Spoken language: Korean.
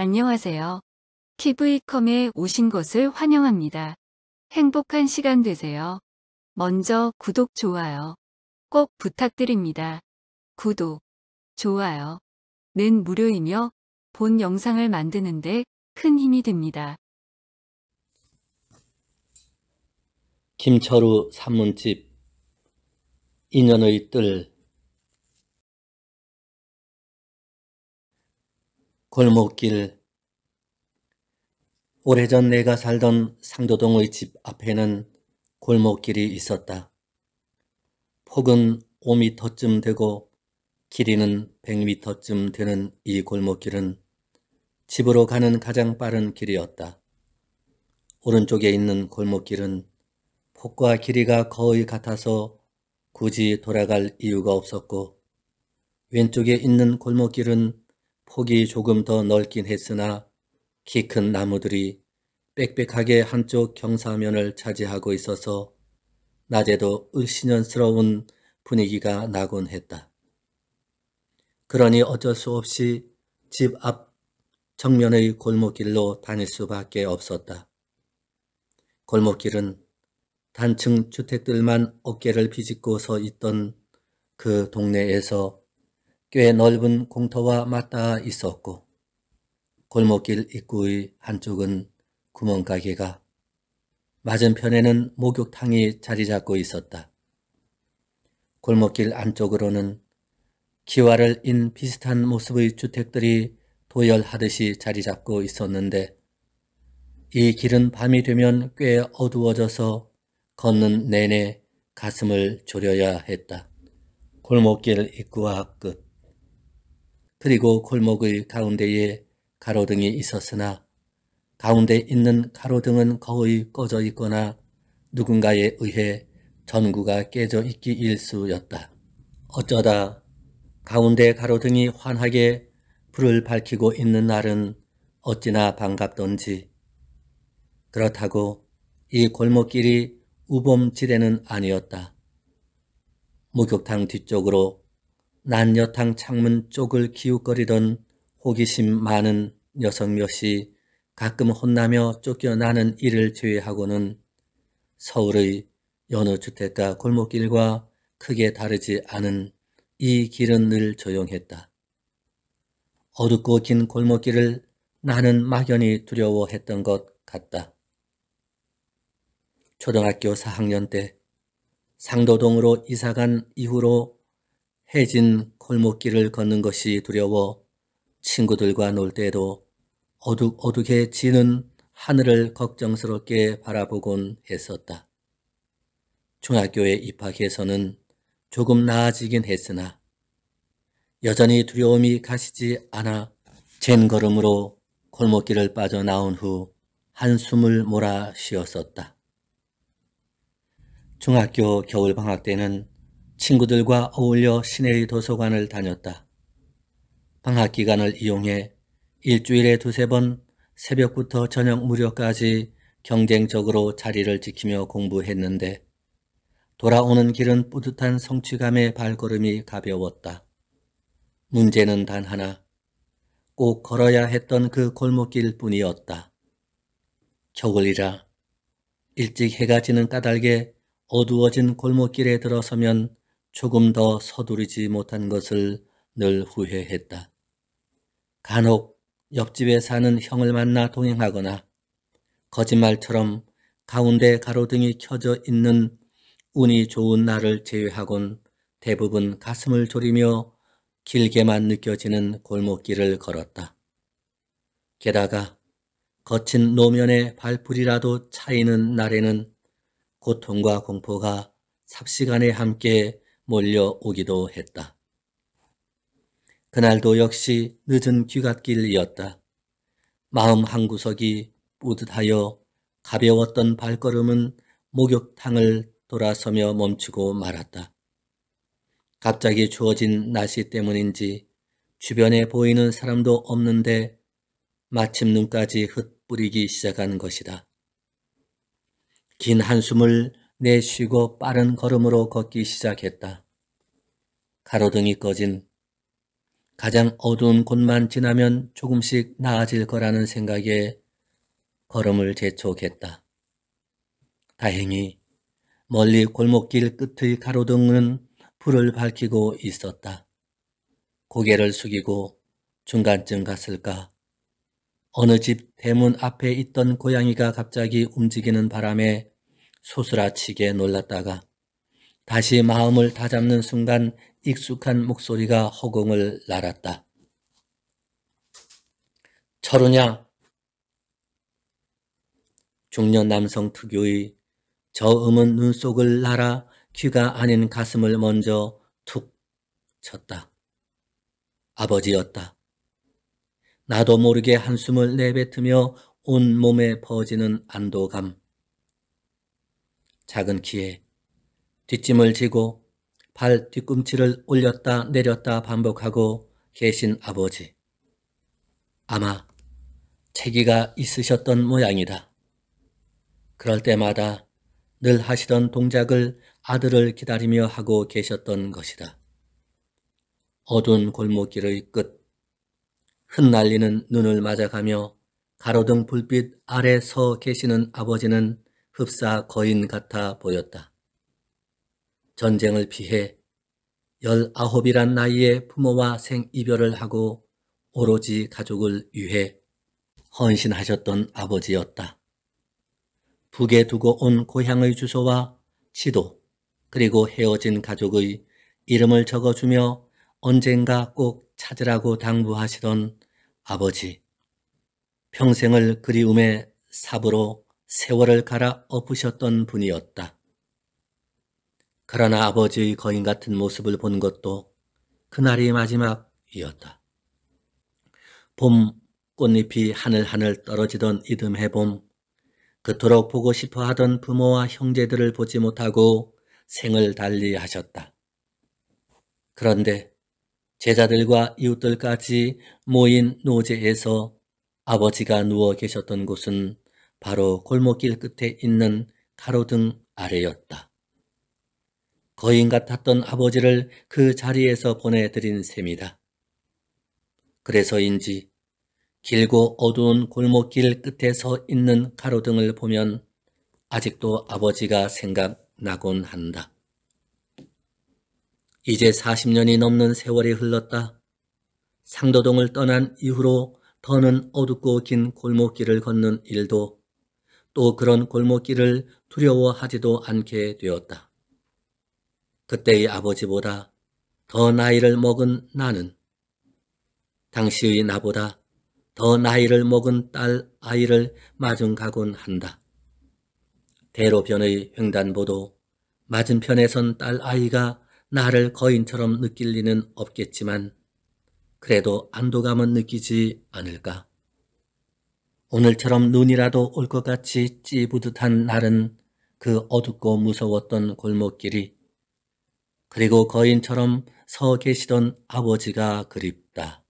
안녕하세요. TV컴에 오신 것을 환영합니다. 행복한 시간 되세요. 먼저 구독, 좋아요 꼭 부탁드립니다. 구독, 좋아요 는 무료이며 본 영상을 만드는데 큰 힘이 됩니다. 김철우 산문집 인연의 뜰 골목길 오래전 내가 살던 상도동의 집 앞에는 골목길이 있었다. 폭은 5미터쯤 되고 길이는 100미터쯤 되는 이 골목길은 집으로 가는 가장 빠른 길이었다. 오른쪽에 있는 골목길은 폭과 길이가 거의 같아서 굳이 돌아갈 이유가 없었고 왼쪽에 있는 골목길은 폭이 조금 더 넓긴 했으나 키 큰 나무들이 빽빽하게 한쪽 경사면을 차지하고 있어서 낮에도 을신연스러운 분위기가 나곤 했다. 그러니 어쩔 수 없이 집 앞 정면의 골목길로 다닐 수밖에 없었다. 골목길은 단층 주택들만 어깨를 비집고 서 있던 그 동네에서 꽤 넓은 공터와 맞닿아 있었고 골목길 입구의 한쪽은 구멍가게가 맞은편에는 목욕탕이 자리 잡고 있었다. 골목길 안쪽으로는 기와를 인 비슷한 모습의 주택들이 도열하듯이 자리 잡고 있었는데 이 길은 밤이 되면 꽤 어두워져서 걷는 내내 가슴을 졸여야 했다. 골목길 입구와 끝. 그리고 골목의 가운데에 가로등이 있었으나 가운데 있는 가로등은 거의 꺼져 있거나 누군가에 의해 전구가 깨져 있기 일수였다. 어쩌다 가운데 가로등이 환하게 불을 밝히고 있는 날은 어찌나 반갑던지. 그렇다고 이 골목길이 우범지대는 아니었다. 목욕탕 뒤쪽으로 난여탕 창문 쪽을 기웃거리던 호기심 많은 여성 몇이 가끔 혼나며 쫓겨나는 일을 제외하고는 서울의 여느 주택가 골목길과 크게 다르지 않은 이 길은 늘 조용했다. 어둡고 긴 골목길을 나는 막연히 두려워했던 것 같다. 초등학교 4학년 때 상도동으로 이사간 이후로 해진 골목길을 걷는 것이 두려워 친구들과 놀때도 어둑어둑해 지는 하늘을 걱정스럽게 바라보곤 했었다. 중학교에 입학해서는 조금 나아지긴 했으나 여전히 두려움이 가시지 않아 젠 걸음으로 골목길을 빠져나온 후 한숨을 몰아 쉬었었다. 중학교 겨울방학 때는 친구들과 어울려 시내의 도서관을 다녔다. 방학 기간을 이용해 일주일에 두세 번 새벽부터 저녁 무렵까지 경쟁적으로 자리를 지키며 공부했는데 돌아오는 길은 뿌듯한 성취감의 발걸음이 가벼웠다. 문제는 단 하나. 꼭 걸어야 했던 그 골목길 뿐이었다. 겨울이라 일찍 해가 지는 까닭에 어두워진 골목길에 들어서면 조금 더 서두르지 못한 것을 늘 후회했다. 간혹 옆집에 사는 형을 만나 동행하거나 거짓말처럼 가운데 가로등이 켜져 있는 운이 좋은 날을 제외하곤 대부분 가슴을 졸이며 길게만 느껴지는 골목길을 걸었다. 게다가 거친 노면의 발풀이라도 차이는 날에는 고통과 공포가 삽시간에 함께 몰려오기도 했다. 그날도 역시 늦은 귀갓길이었다. 마음 한구석이 뿌듯하여 가벼웠던 발걸음은 목욕탕을 돌아서며 멈추고 말았다. 갑자기 주어진 날씨 때문인지 주변에 보이는 사람도 없는데 마침 눈까지 흩뿌리기 시작한 것이다. 긴 한숨을 내쉬고 빠른 걸음으로 걷기 시작했다. 가로등이 꺼진 가장 어두운 곳만 지나면 조금씩 나아질 거라는 생각에 걸음을 재촉했다. 다행히 멀리 골목길 끝의 가로등은 불을 밝히고 있었다. 고개를 숙이고 중간쯤 갔을까. 어느 집 대문 앞에 있던 고양이가 갑자기 움직이는 바람에 소스라치게 놀랐다가 다시 마음을 다잡는 순간 익숙한 목소리가 허공을 날았다. 철우냐? 중년 남성 특유의 저음은 눈 속을 날아 귀가 아닌 가슴을 먼저 툭 쳤다. 아버지였다. 나도 모르게 한숨을 내뱉으며 온몸에 퍼지는 안도감. 작은 키에 뒷짐을 지고 발 뒤꿈치를 올렸다 내렸다 반복하고 계신 아버지. 아마 체기가 있으셨던 모양이다. 그럴 때마다 늘 하시던 동작을 아들을 기다리며 하고 계셨던 것이다. 어두운 골목길의 끝, 흩날리는 눈을 맞아가며 가로등 불빛 아래 서 계시는 아버지는 흡사 거인 같아 보였다. 전쟁을 피해 19이란 나이에 부모와 생이별을 하고 오로지 가족을 위해 헌신하셨던 아버지였다. 북에 두고 온 고향의 주소와 시도 그리고 헤어진 가족의 이름을 적어주며 언젠가 꼭 찾으라고 당부하시던 아버지. 평생을 그리움의 삽으로 세월을 갈아 엎으셨던 분이었다. 그러나 아버지의 거인 같은 모습을 본 것도 그날이 마지막이었다. 봄 꽃잎이 하늘하늘 떨어지던 이듬해 봄 그토록 보고 싶어 하던 부모와 형제들을 보지 못하고 생을 달리 하셨다. 그런데 제자들과 이웃들까지 모인 노제에서 아버지가 누워 계셨던 곳은 바로 골목길 끝에 있는 가로등 아래였다. 거인 같았던 아버지를 그 자리에서 보내드린 셈이다. 그래서인지 길고 어두운 골목길 끝에 서 있는 가로등을 보면 아직도 아버지가 생각나곤 한다. 이제 40년이 넘는 세월이 흘렀다. 상도동을 떠난 이후로 더는 어둡고 긴 골목길을 걷는 일도 또 그런 골목길을 두려워하지도 않게 되었다. 그때의 아버지보다 더 나이를 먹은 나는 당시의 나보다 더 나이를 먹은 딸 아이를 맞은 가곤 한다. 대로변의 횡단보도 맞은편에선 딸 아이가 나를 거인처럼 느낄 리는 없겠지만 그래도 안도감은 느끼지 않을까. 오늘처럼 눈이라도 올 것 같이 찌부듯한 날은 그 어둡고 무서웠던 골목길이 그리고 거인처럼 서 계시던 아버지가 그립다.